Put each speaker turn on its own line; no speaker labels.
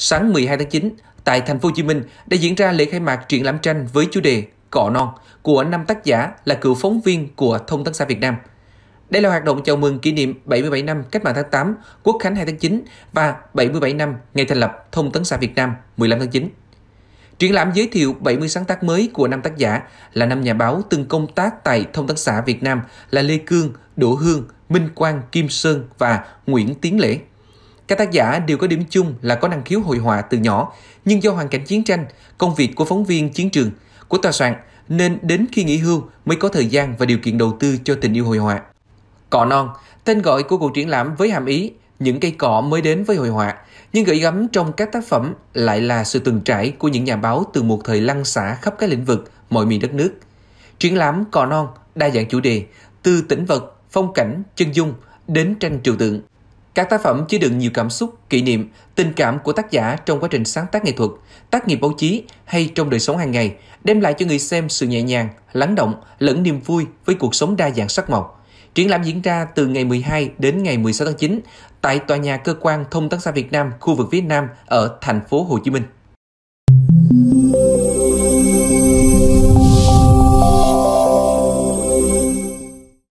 Sáng 12 tháng 9, tại thành phố Hồ Chí Minh đã diễn ra lễ khai mạc triển lãm tranh với chủ đề “Cỏ non của năm tác giả là cựu phóng viên của Thông tấn xã Việt Nam. Đây là hoạt động chào mừng kỷ niệm 77 năm Cách mạng tháng 8, Quốc khánh 2 tháng 9 và 77 năm ngày thành lập Thông tấn xã Việt Nam 15 tháng 9. Triển lãm giới thiệu 70 sáng tác mới của năm tác giả là năm nhà báo từng công tác tại Thông tấn xã Việt Nam là Lê Cương, Đỗ Hương, Minh Quang, Kim Sơn và Nguyễn Tiến Lễ. Các tác giả đều có điểm chung là có năng khiếu hội họa từ nhỏ, nhưng do hoàn cảnh chiến tranh, công việc của phóng viên chiến trường, của tòa soạn, nên đến khi nghỉ hưu mới có thời gian và điều kiện đầu tư cho tình yêu hội họa. Cỏ non, tên gọi của cuộc triển lãm với hàm ý những cây cỏ mới đến với hội họa, nhưng gửi gắm trong các tác phẩm lại là sự từng trải của những nhà báo từ một thời lăn xả khắp các lĩnh vực, mọi miền đất nước. Triển lãm Cỏ non đa dạng chủ đề, từ tĩnh vật, phong cảnh, chân dung đến tranh trừu tượng. Các tác phẩm chứa đựng nhiều cảm xúc, kỷ niệm, tình cảm của tác giả trong quá trình sáng tác nghệ thuật, tác nghiệp báo chí hay trong đời sống hàng ngày, đem lại cho người xem sự nhẹ nhàng, lắng động lẫn niềm vui với cuộc sống đa dạng sắc màu. Triển lãm diễn ra từ ngày 12 đến ngày 16 tháng 9 tại tòa nhà cơ quan Thông tấn xã Việt Nam khu vực Việt Nam ở thành phố Hồ Chí Minh.